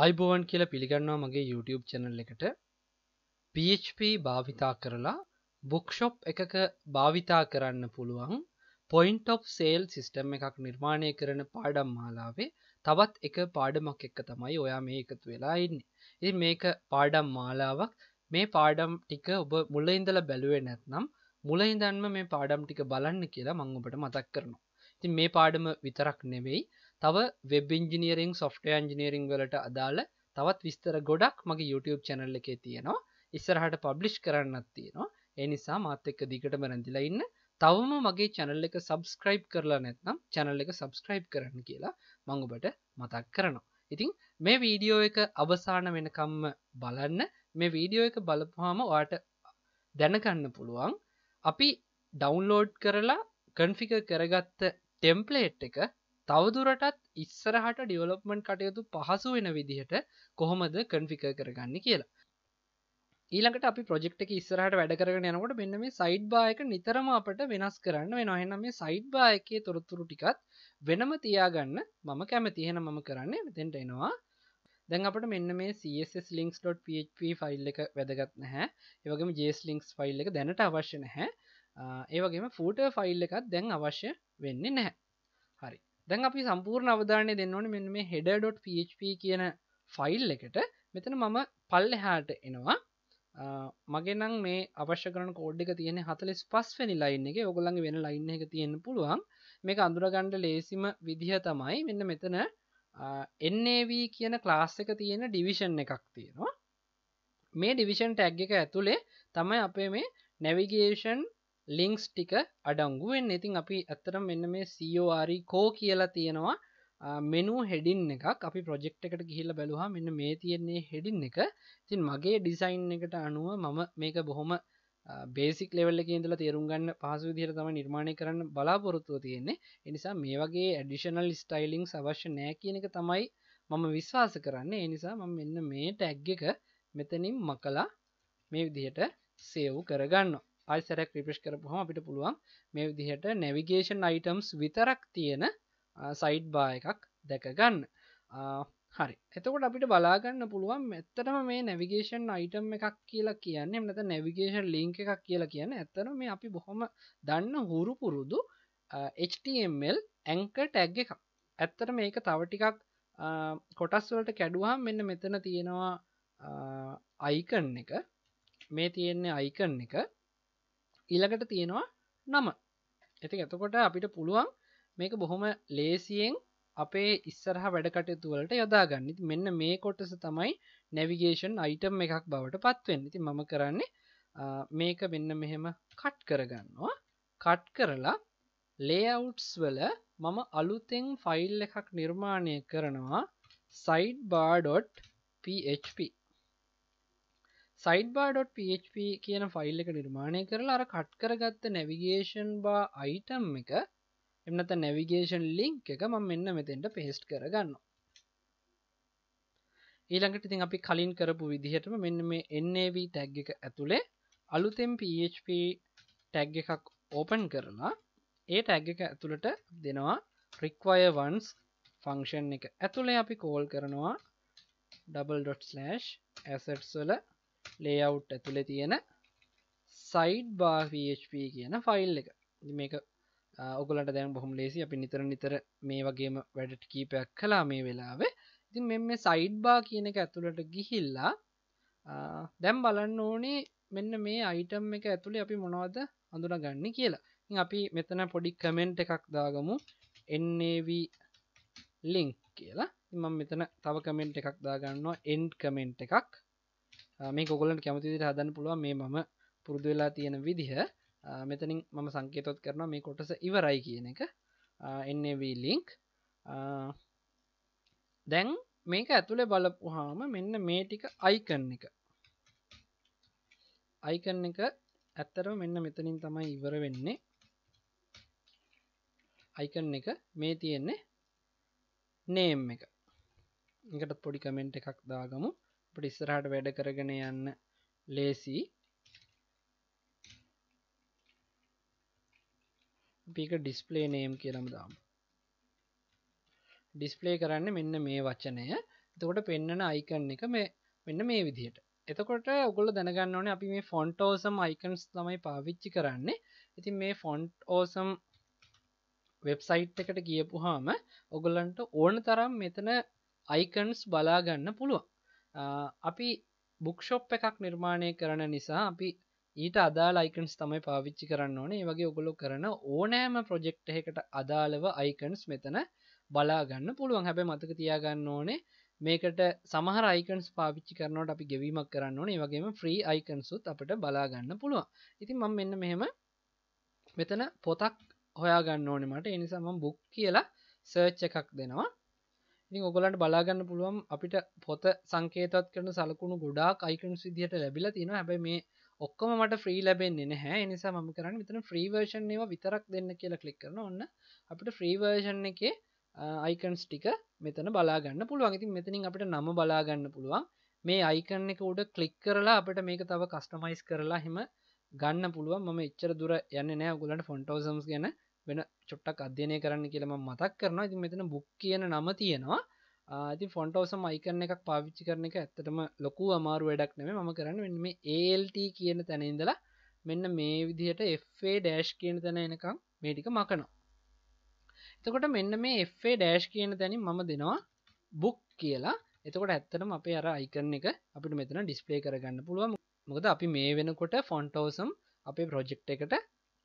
අයිබෝවන් කියලා පිළිගන්නවා මගේ YouTube චැනල් එකට PHP භාවිතා කරලා බුක්ෂොප් එකක භාවිතා කරන්න පුළුවන් පොයින්ට of සේල් සිිස්ටම් එකක් නිර්මාණය කරන පාඩම් මාලාවේ තවත් එක පාඩමක් එක්ක තමයි ඔයා මේ එකතු වෙලා ඉන්න එ මේක පාඩම් මාලාවක් මේ පාඩම් ටික ඔබ මුල ඉඳල බැලුවේ නැත්නම් මුල ඉඳන්ම මේ පාඩම් ටික බලන්න කියලා මං ඔබට මතක් කරනවා ඉතින් මේ පාඩම විතරක් නෙවෙයි තව වෙබ් ඉන්ජිනීරිං සොෆ්ටය ඉන්ජිනීරිං වලට අදාළ තවත් විස්තර ගොඩක් මගේ YouTube චැනල් එකේ තියෙනවා ඉස්සරහට පබ්ලිෂ් කරන්නත් තියෙනවා එනිසා මාත් එක්ක දිගට මැරැඳිලා ඉන්න තවම මගේ චැනල් එක සබස්ක්‍රයිබ් කරලා නැත්නම් චැනල් එක සබස්ක්‍රයිබ් කරන්න කියලා මංගුබට මතක් කරනවා ඉතිං මේ වීඩියෝ එක අවසාන වෙනකම්ම බලන්න මේ වීඩියෝ එක බලපුහාම වාට දැනගන්න පුළුවන් අපි ඩවන්ලෝඩ් කරලා කන්ෆික කරගත්ත ටෙම්පලේට් එක තවදුරටත් ඉස්සරහට ඩියවලොප්මන්් කටයුතු පහසු වෙන විදිහට කොහොමද කන්ෆික කරගන්න කියලා ඊළඟට අපි ප්‍රජෙක්් එක ඉස්සරහට වැඩ කරගෙන යනකොට මෙන්න මේ සයිඩ් බායක නිතරම අපට වෙනස් කරන්න වෙන එහෙනම් මේ සයිඩ් බායකේ තොරතුරු ටිකත් වෙනම තියාගන්න මම කැමති එහෙන මම කරන්නේ මෙතෙන්ට එනවා දැන් අපට මෙන්න මේ CSS links.php ෆයිල් එක වැදගත් නැහැ ඒවගේම JS links ෆයිල් එක දැනට අවශ්‍ය නැහැ ඒවගේම ෆූට ෆයිල් එකත් දැන් අවශ්‍ය වෙන්නේ නැහැ දැන් අපි සම්පූර්ණ අවධානය දෙන්නවන මෙන්න මේ හෙඩ.php කියන ෆයිල් එකට මෙතන මම පල්ල හාට එනවා මගෙනම් මේ අවශ්‍ය කරන කෝඩ්ඩික තියෙන හතලස් පස් වැනි ලයින් එක ඔගොලඟ වෙන ලයින්න එක තියෙන පුළුවන් මේක අඳුරගණ්ඩ ලේසිම විදිහ තමයි මෙන්න මෙතන එන්නේව කියන ක්ලාස් එක තියෙන ඩිවිෂන් එකක් තියෙනවා මේ ඩිවිෂන් ටැග් එක ඇතුළේ තමයි අපේ මේ නැවිගේෂන් ලිංක්ස් ටික අඩංගුවෙන් ඉතින් අපි ඇත්තරම් මෙන්න මේ සෝRරි e කෝ කියලා තියෙනවා මෙනු හෙඩින් එකක් අපි ප්‍රොජෙක්් එකට ගිහිල්ල බැලුහා මෙන්න මේ තියෙන්නේ හෙඩින් එක තින් මගේ ඩිසයින් එකට අනුව මම මේක බොහොම බේසික් ලෙවල්ල කියදල තේරුම් ගන්න පහසු දිර තම නිර්මාණය කරන්න බලාපොරොත්තුව තියෙන්නේ එනිසා මේ වගේ ඇඩිෂනල් ස්ටයිලිං අවශ්‍ය නෑ කියන එක තමයි මම විශ්වාස කරන්න එනිසා මම මෙන්න මේ ටැග් එක මෙතනින් මකලා මේ විදිහට සේව් කරගන්නවා අයිසරක් රිපිෂ් කරපුහම අපිට පුළුවන් මේ විදිහට නැවිගේෂන් අයිටම්ස් විතරක් තියෙන සයිට් බා එකක් දැකගන්න හරි එතකොට අපිට බලාගන්න පුළුවන් මෙත්තටම මේ නැවිගේෂන් අයිටම් එකක් කියලා කියන්නේ එනත නැවිගේෂන් ලිංක එකක් කියලා කියන ඇත්තන මේ අපි බොහොම දන්න හුරු පුරුදු HTML ඇංක ටැග් එකක් ඇත්තට මේක තව ටිකක් කොටස්වලට කැඩුවා මෙන්න මෙතන තියෙනවා අයිකන් එක මේ තියෙන්නේ අයිකන් එක ඉළඟට තියෙනවා නම ඇති ඇතකොට අපිට පුළුවන් මේක බොහොම ලේසියෙන් අපේ ඉස්සරහ වැඩකටයතුවලට යොදාගන්නත් මෙන්න මේ කොටස තමයි නැවිගේෂන් අයිටම් එකක් බවට පත්වෙන් ඉති මම කරන්නේ මේක මෙන්න මෙහෙම කට් කරගන්නවා කට් කරලා ලේවුට්ස් වල මම අලුතෙන් ෆයිල් එකක් නිර්මාණය කරනවා සයිඩ් බා.php sidebar.php කියන ෆයිල් එක නිර්මාණය කරලා අර කට් කරගත්ත නැවිගේෂන් බා අයිටම් එක එමනත නැවිගේෂන් ලිංක් එක මම මෙන්න මෙතෙන්ට පේස්ට් කරගන්න ඊළඟට ඉතින් අපි කලින් කරපු විදිහටම මෙන්න මේ NAV ටැග් එක ඇතුළේ අලුතෙන් PHP ටැග් එකක් ඕපන් කරලා ඒ ටැග් එක ඇතුළට දෙනවා requirements ෆංක්ෂන් එක ඇතුළේ අපි කෝල් කරනවා double./ assets වල ලේවුට් ඇතුළෙ තියෙන සයිඩ් බා PHP කියන ෆයිල් එක මේක ඔගලට දැන් බොහොම ලේසි අපි නිතර නිතර මේ වගේම වැඩට කීපයක් කලා මේ වෙලාවේ ඉතින් මෙ මේ සයිඩ් බා කියන එක ඇතුළට ගිහිල්ලා දැම් බලන්න ඕනේ මෙන්න මේ අයිටම් එක ඇතුළේ අපි මොනවද අඳුන ගන්න කියලා අපි මෙතන පොඩි කමෙන්ට් එකක් දාගමු එන්නේව ලිංක් කියලා ඉමම් මෙතන තව කමෙන්ට් එකක් දාගන්නවා එන්් කමෙන්ට් එකක් මේ කොගලන් කැමතිදිට හදන්න පුළුවන් මේ මම පුරුදු වෙලා තියෙන විදිහ මෙතනින් මම සංකේතොත් කරන මේ කොටස ඉවරයි කියන එක එන්නවී ලිංක් දැන් මේක ඇතුළේ බලපුහාම මෙන්න මේ ටික අයිකන් එක අයිකන් එක ඇත්තරම මෙන්න මෙතනින් තමයි ඉවර වෙන්නේ අයිකන් එක මේ තියෙන්නේ නේම් එක එකට පොඩි කමෙන්ට් එකක් දාගමු අපට ඉස්සරහට වැඩ කරගෙන යන්න ලේසි පික ඩිස්පලේ නේම් කියලම දාම් ඩිස්පලේ කරන්න මෙන්න මේ වචනය එතකොට පෙන්න්නන අයිකන්න එක මේ මෙන්න මේ විදිහට එතකොට ඔගොල දැනගන්න ඕනේ අපි මේ ෆොන්ට ෝසම් අයිකන්ස් තමයි පාවිච්චි කරන්නේ ඉතින් මේ ෆොන්ට් ඕසම් වෙබ්සයිට් එකට ගියපු හාම ඔගොල්ලන්ට ඕන තරම් මෙතන අයිකන්ස් බලාගන්න පුළුවන් අපි බුක්ෂොප් එකක් නිර්මාණය කරන නිසා අපි ඊට අදාල අයිකන්ස් තමයි පාවිච්චි කරන්න ඕනේ වගේ ඔගොලු කරන ඕනෑම ප්‍රොජෙක්් එකට අදාළව අයිකන්ස් මෙතන බලාගන්න පුළුවන් හැබැ මතක තියාගන්න ඕනේ මේකට සමහර අයිකන්ස් පාවිච්චි කරනට අපි ගෙවීමක් කරන්න ඕනේ වගේම ෆ්‍රී අයිකන්සුත් අපට බලාගන්න පුළුවන් ඉතින් මම මෙන්න මෙහෙම මෙතන පොතක් හොයාගන්න ඕනෙ මට එනිසාම බුක් කියලා සර්ච් එකක් දෙනවා ඉතින් ඔගලන්ට බලාගන්න පුළුවන් අපිට පොත සංකේතත් කරන සලකුණු ගොඩාක් අයිකන්ස් විදිහට ලැබිලා තියෙනවා හැබැයි මේ ඔක්කොම මට ෆ්‍රී ලැබෙන්නේ නැහැ ඒ නිසා මම කරන්නේ මෙතන ෆ්‍රී වර්ෂන් ඒවා විතරක් දෙන්න කියලා ක්ලික් කරනවා ඔන්න අපිට ෆ්‍රී වර්ෂන් එකේ අයිකන්ස් ටික මෙතන බලාගන්න පුළුවන් ඉතින් මෙතනින් අපිට නම බලාගන්න පුළුවන් මේ අයිකන් එක උඩ ක්ලික් කරලා අපිට මේක තව කස්ටමයිස් කරලා හිම ගන්න පුළුවන් මම එච්චර දුර යන්න නෑ ගුලන්ට ෆොන්ටෝසම්ස් ගැන වෙන චුට්ටක් අධ්‍යනය කරන්න කියලම මතක් කරනවා ඉති මෙතන බුක් කියන නම තියෙනවා ඇති ෆොන්ටෝසම අයිකරන එකක් පාවිච්චි කරන එක ඇත්තටම ලොකු අමාරු වැඩක් නෙම ම කරන්න මෙන්න මේ ඒල්ට කියන තැන ඉඳලා මෙන්න මේ විදිහට එේ ඩෑශ් කියන තැන එනකම් මේටික මකනවා එතකොට මෙන්න මේ එේ ඩෑශ් කියන තැන මම දෙනවා බුක් කියලා එතකොට ඇත්තටම අපේ අර අයිකරන එක අපිට මෙතන ඩිස්පලේ කරගන්න පුළුව මොකද අපි මේ වෙනකොට ෆොන්ටෝසම් අපේ ප්‍රොජෙක්් එකට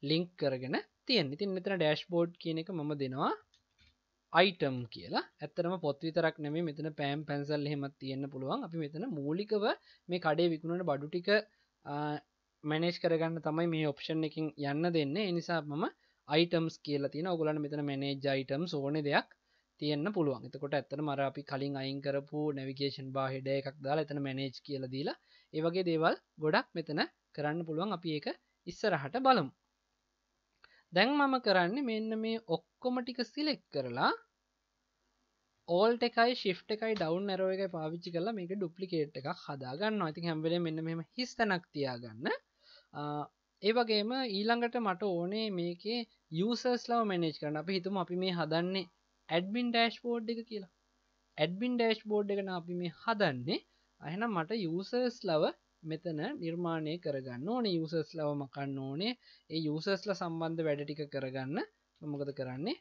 ලිංක් කරගෙන තියෙන් ඉතින් මෙතන ඩෑශ් බෝඩ් කියන එක මම දෙනවා අයිටම් කියලා ඇත්තරම පොත් විතරක් නෙමේ මෙතන පෑම් පැන්සල් හෙමත් තියන්න පුළුවන් අපි මෙතන මූලිකව මේ කඩේ විකුණට බඩු ටික මැනේජ් කරගන්න තමයි මේ ඔප්ෂන් එකින් යන්න දෙන්න එනිසා මම අයිටම්ස් කියලා තියෙන ඔගලන් මෙතන මැනේජ් අයිටම් ඕන දෙයක් තියන්න පුළුවන් එතකොට ඇත්තන මර අපි කලින් අයින් කරපු නැවිගේෂන් බා හෙඩ එකක් දාලා එතන මැනේජ් කියල දීලා ඒවගේ දේවල් ගොඩක් මෙතන කරන්න පුළුවන් අපි ඒක ඉස්සරහට බලමු දැන් මම කරන්න මෙන්න මේ ඔක්කොම ටික සිලෙක් කරලා ඕල්ට එකයි ශිප් එකයි ඩවන් නරෝ එක පාවිච්චි කරලා මේක ඩුප්ලිකේට් එකක් හදාගන්න ඇති හැම්වලේ මෙන්න මෙම හිස්තනක් තියාගන්න ඒවගේම ඊළඟට මට ඕනේ මේකේ යසර්ස් ලව මනෙජ් කරන අපි හිතුම අපි මේ හදන්නේ ඇඩ්බින් ඩෑශ් බෝඩ් එක කියලා ඇඩ්බින් ඩෑශ් බෝඩ් එකන අපි මේ හදන්නේ අහෙනම් මට යසර්ස් ලව මෙතන නිර්මාණය කරගන්න ඕනේ යුසස්ලව මකන්න ඕනේ ඒ යුසස්ල සම්බන්ධ වැඩ ටික කරගන්න මොකද කරන්නේ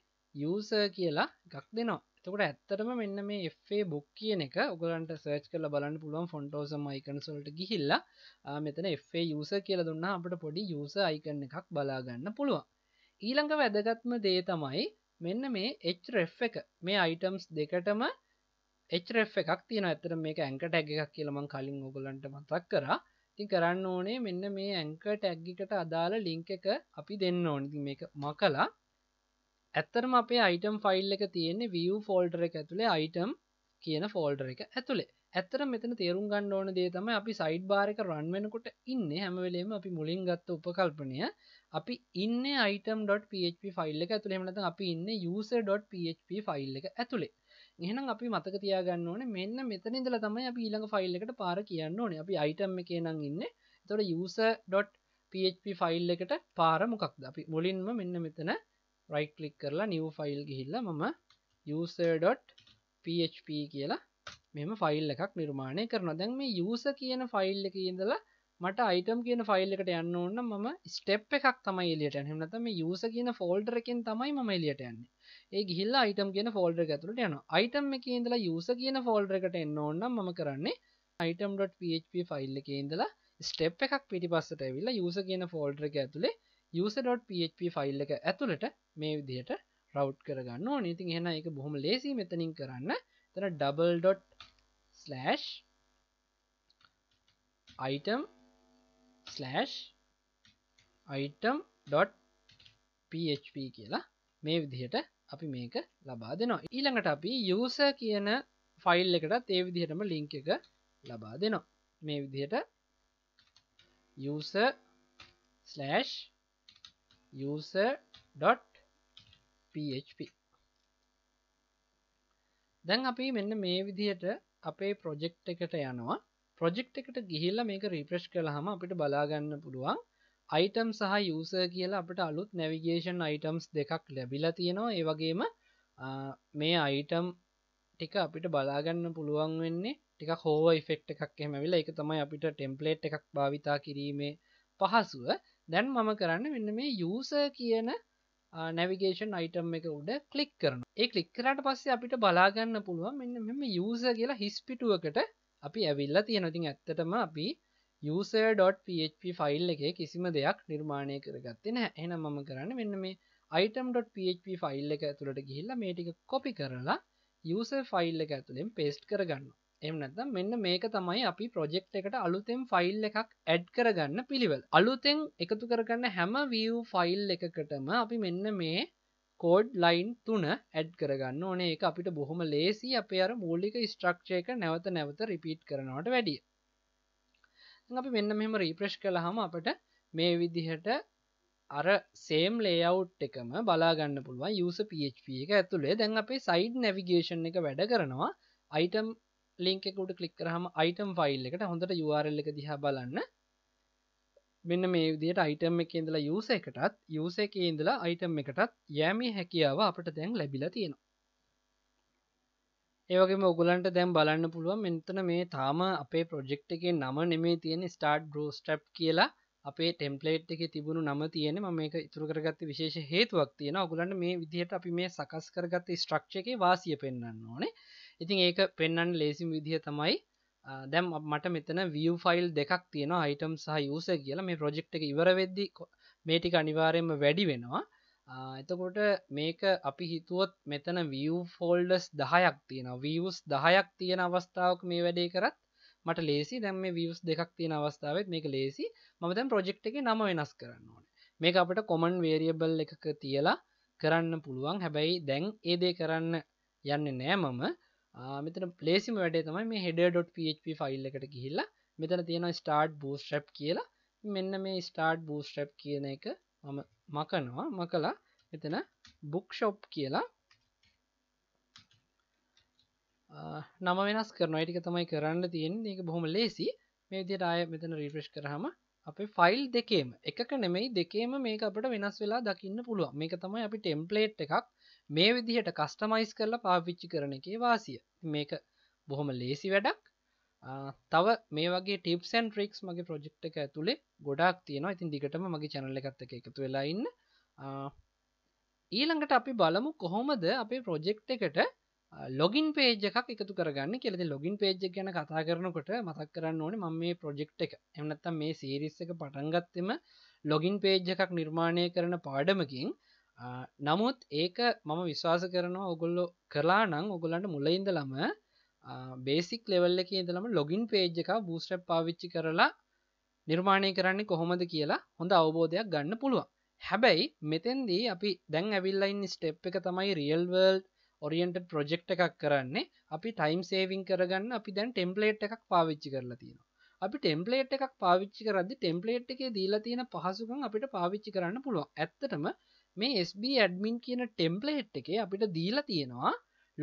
යස කියලා එකක් දෙනවා තකොට ඇත්තටම මෙන්න මේ Fේ බොක් කියන එක උගලන්ට සර්ච් කල බලන්න පුළුවන් ෆොන්ටෝසම අයිකනසොල්ට ගිහිල්ලා මෙතන Fේ යස කියල දුන්න අපට පොඩි යස අයිකන්න එකක් බලාගන්න පුළුවන් ඊළඟ වැදගත්ම දේ තමයි මෙන්න මේ එ්රෙෆ් එක මේ අයිටම්ස් දෙකටම එච්ර එකක් තියෙන ඇතර මේක ඇංකට ඇග එකක් කියලමං කලින් ඔගලන්ට මතක් කර ති කරන්න ඕනේ මෙන්න මේ ඇංකට ඇග්ගිකට අදාළ ලිංක එක අපි දෙන්න ඕනති මේක මකලා ඇත්තරම අපේ අයිටම් ෆයිල් එක තියෙන්නේ වියූ ෆෝල්ඩර එක ඇතුළේ අයිටම් කියන ෆෝල්ඩර එක ඇතුළේ ඇත්තර මෙතන තේරුම් ගන්න ඕන දේ තම අපි සයිඩ් බාරක රන් වෙනකොට ඉන්න හැමවෙලේම අපි මුලින් ගත්ත උපකල්පනය අපි ඉන්න item.php ෆයිල් එක ඇතුළේ මනත අපි ඉන්න user.php ෆයිල් එක ඇතුළේ එහෙනම් අපි මතක තියාගන්න ඕනේ මෙන්න මෙතන ඉඳලා තමයි අපි ඊළඟ ෆයිල් එකට පාර කියන්න ඕනේ අපි item එකේ නම් ඉන්නේ එතකොට user.php ෆයිල් එකට පාර මොකක්ද අපි මුලින්ම මෙන්න මෙතන right click කරලා new file ගිහිල්ලා මම user.php කියලා මෙම ෆයිල් එකක් නිර්මාණය කරන දැන් මේ යස කියන ෆයිල් එක ඉඳලා මට අයිටම් කියන ෆයිල් එකට යන්න ඕන්න මම ස්ටප් එකක් තමයි එලියට හෙමනත මේ යස කියන ෆෝල්ඩරකින් තමයි ම එලියට යන්නේ ඒ ගිල්ලා අයිටම් කියන ෆෝල්ඩ ඇතුළට යන අයිටම් එක ඉඳලා යස කියන ෆෝල්ඩ එකට එන්න ඕන්න ම කරන්නේ item.php ෆයිල් එක ඉඳලා ස්ටප් එකක් පිටිපස්සට ඇවිල්ලා යස කියන ෆෝල්ඩර එක ඇතුළේ user.php ෆයිල් එක ඇතුළට මේ විදිහට රව් කරගන්න නීතින් හෙන එක බොහොම ලේසි මෙතනින් කරන්න then a double dot slash item slash item dot php කියලා මේ විදිහට අපි මේක ලබා දෙනවා ඊළඟට අපි යස කියන ෆයිල් එකටත් ඒ විදිහටම ලිංක එක ලබා දෙනවා මේ විදිහට user/user.php දැන් අපි මෙන්න මේ විදිහට අපේ ප්‍රොජෙක්් එකට යනවා ප්‍රොජෙක්් එකට ගිහිල්ල මේක රිප්‍රෙස්් කළහම අපිට බලාගන්න පුළුවන් අයිටම් සහ යස කියලා අපට අලුත් නැවිගේෂන් අයිටම්ස් දෙකක් ලැබිලා තියෙනවා ඒවගේම මේ අයිටම් ටික අපිට බලාගන්න පුළුවන් වෙන්නේ ටික හෝ ෆෙක්් එකක් එමවිලා එක තමයි අපිට ටෙම්පලේට් එකක් භාවිතා කිරීමේ පහසුව දැන් මම කරන්න මෙන්න මේ යස කියන නැවිගේෂන් අයිටම් එක උඩ කලික් කරන ඒ කලික් කරට පස්සේ අපිට බලාගන්න පුළුවන් මෙන්න මෙම යස කියලා හිස්පිටුවකට අපි ඇවිල්ලා තියෙනතින් ඇත්තටම අපි user.php ෆයිල් එක කිසිම දෙයක් නිර්මාණය කරගත්තේ නෑ එන මම කරන්න මෙන්න මේ item.php ෆයිල් එක ඇතුළට ගිහිල්ලා මේටික කොපි කරලා user ෆයිල් එක ඇතුළෙන් පේස්ට් කරගන්න එම නැතම් මෙන්න මේක තමයි අපි ප්‍රොජෙක්් එකට අලුතෙන් ෆයිල් එකක් ඇඩ් කරගන්න පිළිවෙල් අලුතෙන් එකතු කරගන්න හැම වියව් ෆයිල් එකකටම අපි මෙන්න මේ කෝඩ් ලයින් තුන ඇඩ් කරගන්න ඕනේ එක අපිට බොහොම ලේසි අපේ අර මූලික ස්ට්‍රක්ෂයක නැවත නැවත රිපීට් කරනවට වැඩිය අපි මෙන්න මෙම රීප්‍රශ් කළහම අපට මේ විදිහට අර සේම් ලේවුට් එකම බලාගන්න පුළුවන් යුස පප එක ඇතුළේ දැන් අපේ සයිඩ් නැවිගේෂන් එක වැඩ කරනවා අයිටම් ලිංක එකට කලික් කරහම අයිටම් ෆයිල් එකට හොඳට URL එක දිහා බලන්න මෙන්න මේ විදියට අයිටම් එක ඉඳලා යූස එකටත් යූස එක ඉඳලා අයිටම් එකටත් යෑමේ හැකියාව අපට දැන් ලැබිලා තියෙනවා ඒවගේම ඔගලන්ට දැම් බලන්න පුළුවන් මෙතන මේ තාම අපේ ප්‍රොජෙක්් එකේ නම නෙමේ තියෙන ස්ටාර්ට් ගෝස්ටප් කියලා අපේ ටෙම්පලේට් එක තිබුණු නම තියෙන ම මේක ඉතුරු කරගත්ත විශේෂ හේතුවක් තියෙන ඔගුලන්ට මේ විදිහට අපි මේ සකස් කරගත්ත ස්ට්‍රක්ෂ එක වාසිය පෙන්න්න ඕනේ ඉතින් ඒක පෙන්න්න ලේසි විදිහ තමයි දැම් මට මෙතන වියව ෆයිල් දෙකක් තියෙන අයිටම් සහ යස කියලා මේ ප්‍රජෙක්් එක ඉවර වෙද්දි මේටික අනිවාරයෙන්ම වැඩි වෙනවා එතකොට මේක අපි හිතුවොත් මෙතන වියව ෆෝල්ඩස් දහයක් තියෙන වියස් දහයක් තියෙන අවස්ථාවක් මේ වැඩේ කරත් මට ලේසි දැම් මේ වියස් දෙකක් තියෙන අවස්ථාවත් මේක ලේසි මතැන් ප්‍රජෙක්් එක නම වෙනස් කරන්න ඕන මේක අපට කොමන් වේරියබල් එකක තියලා කරන්න පුළුවන් හැබැයි දැන් ඒදේ කරන්න යන්න නෑ මම මෙතන පලේසිම වැඩේ තමයි මේ හෙඩ.php ෆයිල් එකට ගිහිල්ලා මෙතන තියෙන ස්ටාර්ට් බූස්ට්‍රප් කියලා මෙන්න මේ ස්ටාර්ට් බූස්ට්‍රප් කියන එක මම මකනවා මකලා මෙතන බුක්ෂොප් කියලා නම වෙනස් කරන ටික තමයි කරන්න තියෙන් ඒක බොහොම ලේසි මේ දිට ආය මෙතන රිෆ්‍රෙෂ් කරහම අපේ ෆයිල් දෙකේම එකක නෙමෙයි දෙකේම මේක අපට වෙනස් වෙලා දකින්න පුළුවන් මේක තමයි අපි ටෙම්පලේට් එකක් මේ විදිහට කස්ටමයිස් කරලා පාවිච්චි කරන එකේ වාසිය මේක බොහොම ලේසි වැඩක් තව මේ වගේ ටිප්සන් ට්‍රික්ස් මගේ ප්‍රොජෙක්් එක ඇතුළේ ගොඩක් තියෙනවා ඉතින් දිගටම මගේ චැනල එකත් එක එකතු වෙලාඉන්න ඊළඟට අපි බලමු කොහොමද අපේ ප්‍රොජෙක්් එකට ලොගින් පේජ එකක් එකතු කරගන්න කෙලෙද ලොගින් පේජ් ගැන කතා කරනකොට මතක් කරන්න ඕනේ මම මේ ප්‍රොජෙක්් එක එමනත්තම් මේ සීරිස් එක පටන්ගත්තම ලොගින් පේජ් එකක් නිර්මාණය කරන පාඩමකින් නමුත් ඒක මම විශ්වාස කරනවා ඔගොල්ලො කරලා නං ඔගොලන්ට මුලයින්ද ළම බේසික් ලෙවල්ල එක ඉදලම ලොගින් පේජ් එක බූස්ට් පාවිච්චි කරලා නිර්මාණය කරන්නේ කොහොමද කියලා හොඳ අවබෝධයක් ගන්න පුළුවන් හැබැයි මෙතෙන්දී අපි දැන් ඇවිල්ලයින් ස්ටෙප් එක තමයි රියල්වර්ල්ඩ් ඔරියන්ට ප්‍රොජෙක්් එකක් කරන්නේ අපි ටයිම් සේවිං කරගන්න අපි දැන් ටෙම්පලේට් එකක් පාවිච්චි කරලා තියෙනවා අපි ටෙම්පලේට් එකක් පාවිච්චි කරදදි ටෙම්පලේට් එකේ දීලා තියෙන පහසුකම් අපිට පාවිච්චි කරන්න පුළුව ඇත්තටම මේ SB ඇඩමින් කියන ටෙම්පලේට් එකේ අපිට දීලා තියෙනවා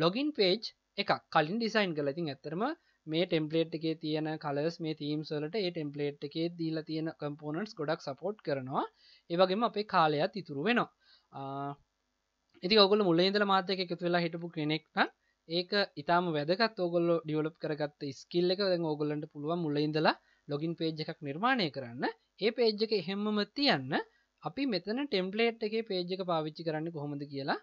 ලොගින් පේජ් එකක් කලින් ඩිසයින් කලතින් ඇත්තරම මේ ටෙම්පලේට් එකේ තියෙන කලස් මේ තීම්සලට ඒ ටෙම්පලේට් එකේ දීලා තියෙන කම්පෝනන්ස් ගොඩක් සපෝට් කරනවා ඒවගේම අපේ කාලයක් ඉතුරු වෙනවා ඉති ඔගොල මුල ඉදල මාතක එකතු වෙලා හිටපු කෙනෙක්න ඒක ඉතාම වැදකත් ඔගොල්ල ඩියලප් කරගත් ස්කිල්ල එක දැන් ඕගොල්ලන්ට පුළුවන් මුල ඉඳලා ලොගින් පේජ් එකක් නිර්මාණය කරන්න ඒ පේජ් එක හෙම්මම තියන්න අපි මෙතන ටෙම්පලේට් එකේ පේජ් එක පාවිච්චි කරන්න කොහොමද කියලා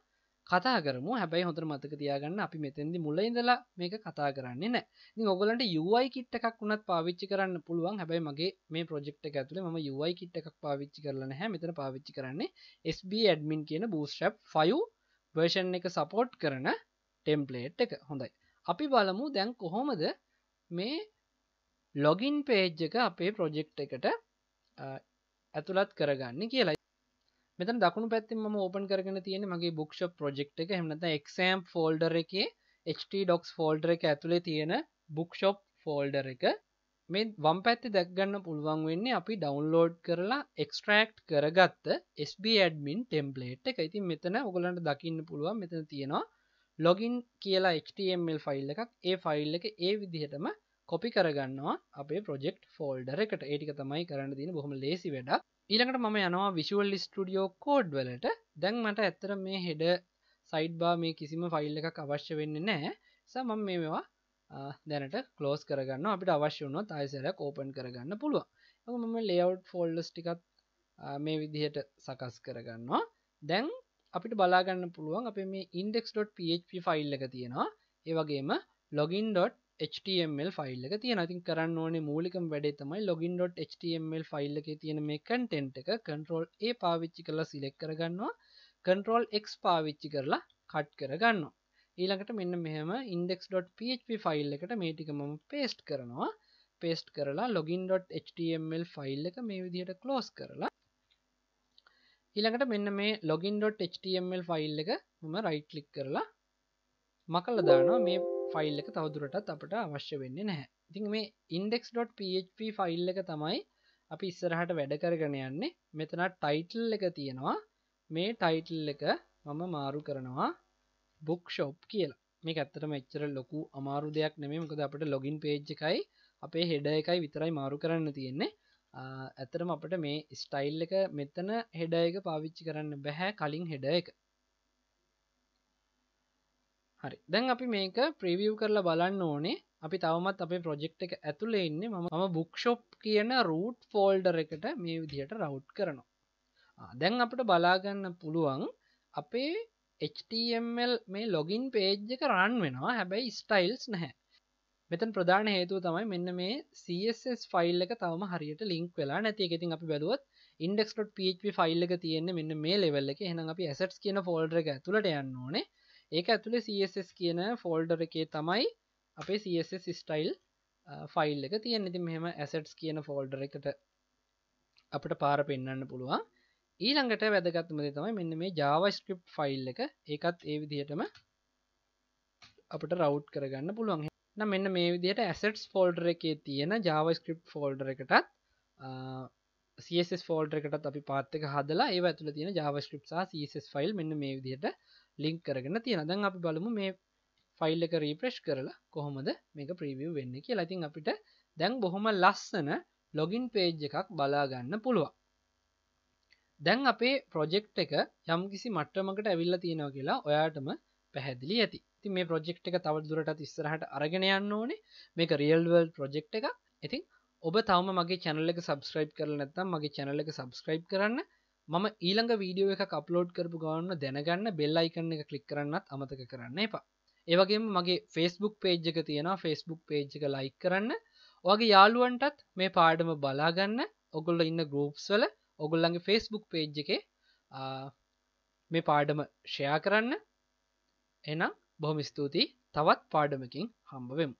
කතා කරමු හැබයි හොඳ මතක තියාගන්න අපි මෙතැදි මුල ඉඳලා මේක කතා කරන්නේ නෑ ඔගලන්ට යුවයි කිට් එකක් වුණත් පාවිච්චි කරන්න පුළුවන් හැබයි මගේ මේ ප්‍රජෙක්් එක ඇතුළේ ම යුවයි කිට් එකක් පාවිච්චි කරලන හැ මෙතර පාවිච්චි කරන්නේ SB ඇඩමින් කියන බූස්ට්‍රප් ෆයු වර්ෂන් එක සපෝට් කරන ටෙම්පලේට් එක හොඳයි අපි බලමු දැන් කොහොමද මේ ලොගින් පේජ් එක අපේ ප්‍රොජෙක්් එකට ඇතුළත් කරගන්න කියලා මෙතන දකුණු පැත්තිම ඕපන් කරගෙන තියෙන මගේ බුක්ෂ ප්‍රජෙක්් එක හෙමනත එක්සෑම් ෆෝල්ඩර එක ඩොක්ස් ෆෝල්ඩර එක ඇතුළේ තියෙන බුක්ෂොප් ෆෝල්ඩර එක මේ වම් පැත්ති දැක්ගන්න පුළුවන් වෙන්නේ අපි ඩවන්ලෝඩ් කරලා එක්ස්ට්‍රක්් කරගත්ත SB ඇඩමින් ටෙම්පලේට් එක ඉතින් මෙතන ඔගලන්ට දකින්න පුළුවන් මෙතන තියෙනවා ලොගින් කියලා HTML ෆයිල් එකක් ඒ ෆයිල් එක ඒ විදිහටම කොපි කරගන්නවා අපේ ප්‍රොජෙක්් ෆෝල්ඩර එකට ඒටික තමයි කරන්න දින බොහොම ලේසි වැඩක් ඊළකට මම යනවා විශුවල් ස්ටඩියෝ කෝඩ් වලට දැන් මට ඇත්තර මේ හෙඩ සයිඩ්බා මේ කිසිම ෆයිල් එකක් අවශ්‍ය වෙන්න නෑ සම මේවා දැනට කලෝස් කරගන්න අපිට අවශ්‍ය වුණොත් අයිසරක් ඕපන් කරගන්න පුළුව මම ලේවට් ෆෝල්ඩස් ටිකත් මේ විදිහට සකස් කරගන්නවා දැන් අපිට බලාගන්න පුළුවන් අප මේ ඉන්ඩෙක්ස්.php ෆයිල් එක තියෙනවා ඒවගේම login.php HTML ෆයිල් එක තියෙන අතින් කරන්න ඕනේ මූලිකම් වැඩේ තමයි login.html ෆයිල් එකේ තියෙන මේ කන්ටෙන්ට් එක control A පාවිච්චි කරලා සිලෙක්ට් කරගන්නවා control X පාවිච්චි කරලා කට් කරගන්නවා ඊළඟට මෙන්න මෙහෙම index.php ෆයිල් එකට මේ ටික මම paste කරනවා paste කරලා login.html ෆයිල් එක මේ විදිහට close කරලා ඊළඟට මෙන්න මේ login.html ෆයිල් එක මම right click කරලා මකලා දානවා මේ ෆයිල් එක තවදුරටත් අපට අවශ්‍ය වෙන්නේ නැහැ ඉතින් මේ index.php ෆයිල් එක තමයි අපි ඉස්සරහට වැඩ කරගෙන යන්නේ මෙතන ටයිටල් එක තියෙනවා මේ ටයිටල් එක මම මාරු කරනවා බුක්ෂොප් කියලා මේ ඇත්තටම එච්චර ලොකු අමාරු දෙයක් නෙමේ මොකද අපට ලොගින් පේජ් එකයි අපේ හෙඩ එකයි විතරයි මාරු කරන්න තියෙන්නේ ඇතරම අපට මේ ස්ටයිල් එක මෙතන හෙඩ එක පාවිච්චි කරන්න බැහැ කලින් හෙඩ එක හරි දැන් අපි මේක ප්‍රීවියව් කරලා බලන්න ඕනේ අපි තවමත් අපේ ප්‍රොජෙක්් එක ඇතුළේ ඉන්න ම ම බුක්ෂොප් කියන රූට් ෆෝල්ඩර් එකට මේ විදිහට රවුට් කරනවා දැන් අපට බලාගන්න පුළුවන් අපේ HTML මේ ලොගින් පේජ් එක රන් වෙනවා හැබැයි ස්ටයිල්ස් නැහැ මෙතන් ප්‍රධාන හේතුව තමයි මෙන්න මේ CSS ෆයිල් එක තවම හරියට ලින්ක් වෙලා නැති එකතින් අපි බැලුවත් ඉන්ඩෙක්ස්ටොට් PHP ෆයිල් එක තියෙන්නේ මෙන්න මේ ලෙවල් එක එහෙනම් අපි ඇසට්ස් කියන ෆෝල්ඩර එක ඇතුළට යන්න ඕනේ ඒක ඇතුළේ CSS කියන ෆෝල්ඩර එකේ තමයි අපේ CSS ස්ටයිල් ෆයිල් එක තියෙන් ඉති මෙහම ඇසට්ස් කියන ෆෝල්ඩර එකට අපට පාර පෙන්න්න පුළුවන් ඊළඟට වැදගත්මද තමයි මෙන්න මේ ජාවස්ක්‍රප් ෆයිල් එක ඒකත් ඒ විදිහටම අපට රව් කරගන්න පුළුවන් නම් මෙන්න මේ විදිහට ඇසටස් ෆෝල්ඩර එකේ තියෙන ජාවස්ක්‍රප් ෆෝල්ඩර එකටත් CSS ෆෝල්ඩර එකටත් අපි පාත්තක හදලා ඒ ඇතුළ තියෙන ජාවස්ක්‍රප් සහ CSS ෆයිල් මෙන්න මේ විදිහට ලිංක් කරගෙන තියෙන දැන් අපි බලමු මේ ෆයිල් එක රීප්‍රෙෂ් කරලා කොහොමද මේක ප්‍රීවියව් වෙන්න කියලා ඉතින් අපිට දැන් බොහොම ලස්සන ලොගින් පේජ් එකක් බලාගන්න පුළුවන් දැන් අපේ ප්‍රොජෙක්් එක යම් කිසි මට්ටමකට ඇවිල්ලා තියෙනවා කියලා ඔයාටම පැහැදිලි ඇති ති මේ ප්‍රොජෙක්් එක තව දුරටත් ඉස්සරහට අරගෙන යන්න ඕනේ මේක රියල්වල් ප්‍රොජෙක්් එක ඉතින් ඔබ තවම මගේ චැනල එක සබස්ක්‍රයිබ් කරල නැත්තම් මගේ චැනල එක සබස්ක්‍රයිබ් කරන්න මම ඊළඟ වීඩියෝ එක අප්ලෝඩ් කරපු ගවන්න දැනගන්න බෙල් අයිකන්න එක කලික් කරන්නත් අමතක කරන්න එපා ඒවගේ මගේ ෆෙස්බුක් පේජ් එක තියෙන ෆෙස්බුක් පේජ් එක ලයි කරන්න වගේ යාළුවන්ටත් මේ පාඩම බලාගන්න ඔගොල්ල ඉන්න ගරෝප්ස් වල ඔගොල්ලන්ගේ ෆෙස්බුක් පේජ් එකේ මේ පාඩම ෂයා කරන්න එනම් බොහොම ස්තුතියි තවත් පාඩමකින් හම්බවෙමු